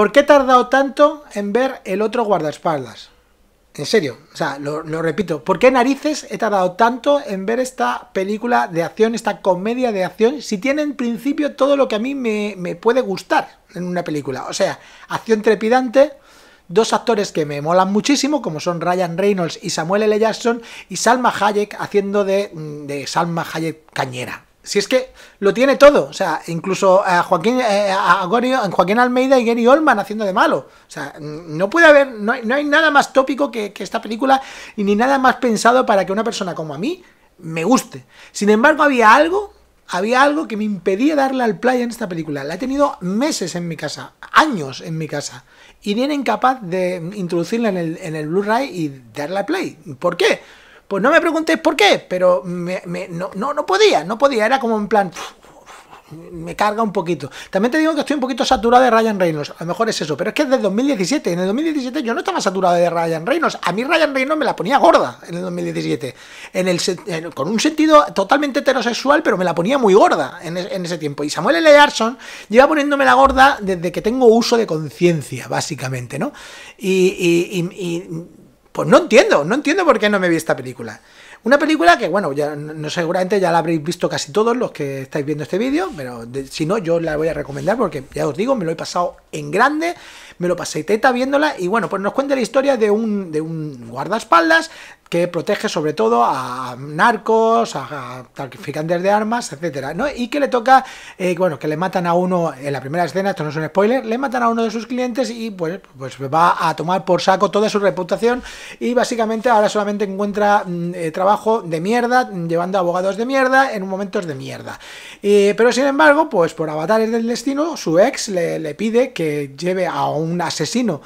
¿Por qué he tardado tanto en ver el otro guardaespaldas? En serio, o sea, lo, repito, ¿por qué narices he tardado tanto en ver esta película de acción, esta comedia de acción, si tiene en principio todo lo que a mí me, puede gustar en una película? O sea, acción trepidante, dos actores que me molan muchísimo, como son Ryan Reynolds y Samuel L. Jackson, y Salma Hayek haciendo de Salma Hayek cañera. Si es que lo tiene todo. O sea, incluso eh, a Joaquín, eh, a Joaquín Almeida y Gary Oldman haciendo de malo. O sea, no puede haber, no hay, nada más tópico que, esta película y ni nada más pensado para que una persona como a mí me guste. Sin embargo, había algo, había algo que me impedía darle al play en esta película. La he tenido meses en mi casa, años en mi casa. Y viene era incapaz de introducirla en el, en el Blu-ray y darle al play. ¿Por qué? Pues no me preguntéis por qué, pero no, no, podía, no podía. Era como en plan. Me carga un poquito. También te digo que estoy un poquito saturado de Ryan Reynolds. A lo mejor es eso, pero es que es de 2017. En el 2017 yo no estaba saturado de Ryan Reynolds. A mí Ryan Reynolds me la ponía gorda en el 2017. En con un sentido totalmente heterosexual, pero me la ponía muy gorda en, ese tiempo. Y Samuel L. Larson lleva poniéndome la gorda desde que tengo uso de conciencia, básicamente, ¿no? y pues no entiendo, no entiendo por qué no me vi esta película. Una película que, bueno, ya no seguramente ya la habréis visto casi todos los que estáis viendo este vídeo, pero si no, yo la voy a recomendar porque ya os digo, me lo he pasado en grande, me lo pasé teta viéndola y bueno, pues nos cuenta la historia de un, de un guardaespaldas que protege sobre todo a narcos, a, traficantes de armas, etcétera, ¿no? Y que le toca, eh, bueno, que le matan a uno en la primera escena, esto no es un spoiler, le matan a uno de sus clientes y pues, pues va a tomar por saco toda su reputación y básicamente ahora solamente encuentra mm, eh, trabajo de mierda, llevando abogados de mierda en momentos de mierda. Eh, pero sin embargo, pues por avatares del destino, su ex le, pide que lleve a un asesino,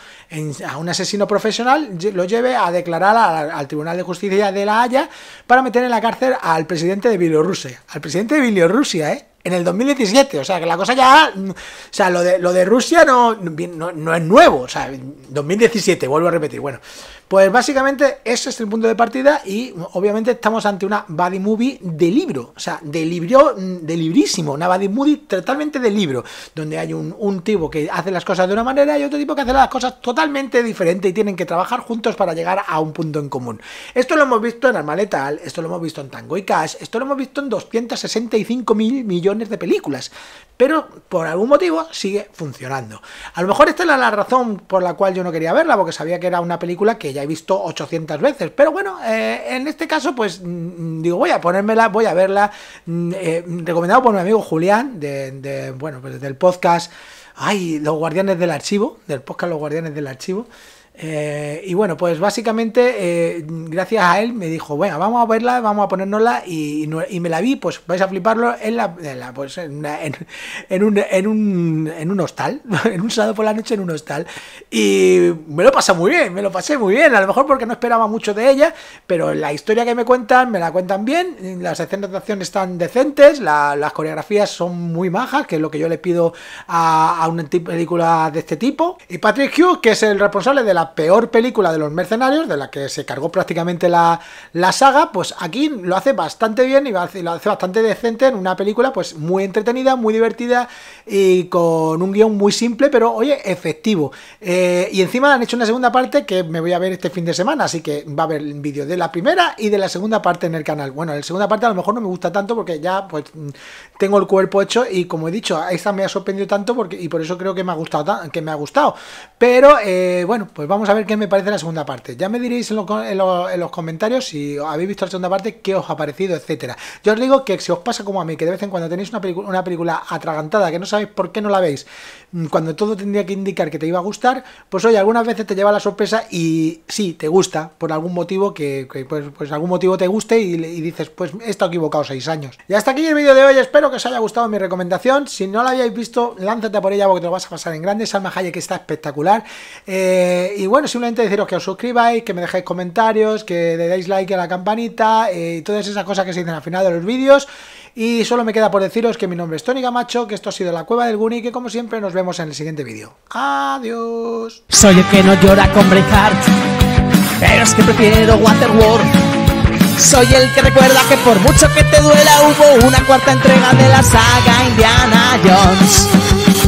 a un asesino profesional, lo lleve a declarar al tribunal de Justicia de La Haya para meter en la cárcel al presidente de Bielorrusia. Al presidente de Bielorrusia, ¿eh? en el 2017. O sea, que la cosa ya. Mm, o sea, lo de, lo de Rusia no, no, es nuevo. O sea, 2017, vuelvo a repetir. Bueno, pues básicamente ese es el punto de partida y obviamente estamos ante una body movie de libro. O sea, de, libro, mm, de librísimo. Una body movie totalmente de libro. Donde hay un, tipo que hace las cosas de una manera y otro tipo que hace las cosas totalmente diferente y tienen que trabajar juntos para llegar a un punto en común. Esto lo hemos visto en Armaletal esto lo hemos visto en Tango y Cash, esto lo hemos visto en 265 mil millones de películas. Pero por algún motivo sigue funcionando. A lo mejor esta es la razón por la cual yo no quería verla, porque sabía que era una película que ya he visto 800 veces. Pero bueno, eh, en este caso, pues mm, digo, voy a ponérmela, voy a verla. Mm, eh, recomendado por mi amigo Julián, de, bueno, pues del podcast. Ay, los guardianes del archivo, del podcast Los Guardianes del Archivo. Eh, y bueno, pues básicamente, eh, gracias a él, me dijo, bueno, vamos a verla, vamos a ponernosla y, me la vi, pues vais a fliparlo, en la, en pues, en, un, en, un, hostal, en un sábado por la noche en un hostal, y me lo pasé muy bien, me lo pasé muy bien, a lo mejor porque no esperaba mucho de ella, pero la historia que me cuentan, me la cuentan bien, las escenas de acción están decentes, las coreografías son muy majas, que es lo que yo le pido a, a una película de este tipo, y Patrick Hughes, que es el responsable de la peor película de los mercenarios, de la que se cargó prácticamente la, saga, pues aquí lo hace bastante bien y lo hace bastante decente en una película pues muy entretenida, muy divertida y con un guión muy simple, pero oye, efectivo. Eh, y encima han hecho una segunda parte que me voy a ver este fin de semana, así que va a haber vídeo de la primera y de la segunda parte en el canal. Bueno, la segunda parte a lo mejor no me gusta tanto porque ya pues tengo el cuerpo hecho y como he dicho, esta me ha sorprendido tanto porque, y por eso creo que me ha gustado, que me ha gustado. Pero eh, bueno, pues vamos vamos a ver qué me parece la segunda parte. Ya me diréis en, los comentarios si habéis visto la segunda parte, qué os ha parecido, etcétera. Yo os digo que si os pasa como a mí, que de vez en cuando tenéis una película atragantada que no sabéis por qué no la veis, cuando todo tendría que indicar que te iba a gustar, pues oye, algunas veces te lleva la sorpresa y sí, te gusta, por algún motivo que, pues, pues, algún motivo te guste y, dices, pues he estado equivocado seis años. Y hasta aquí el vídeo de hoy, espero que os haya gustado mi recomendación, si no la habéis visto, lánzate por ella porque te lo vas a pasar en grande, Salma que está espectacular, eh, y bueno, simplemente deciros que os suscribáis, que me dejáis comentarios, que le deis like a la campanita, eh, y todas esas cosas que se dicen al final de los vídeos, y solo me queda por deciros que mi nombre es Tony Gamacho, que esto ha sido La Cueva del Guni, que como siempre nos vemos en el siguiente vídeo. ¡Adiós! Soy el que no llora con Braveheart, pero es que prefiero Waterworld. Soy el que recuerda que por mucho que te duela hubo una cuarta entrega de la saga Indiana Jones.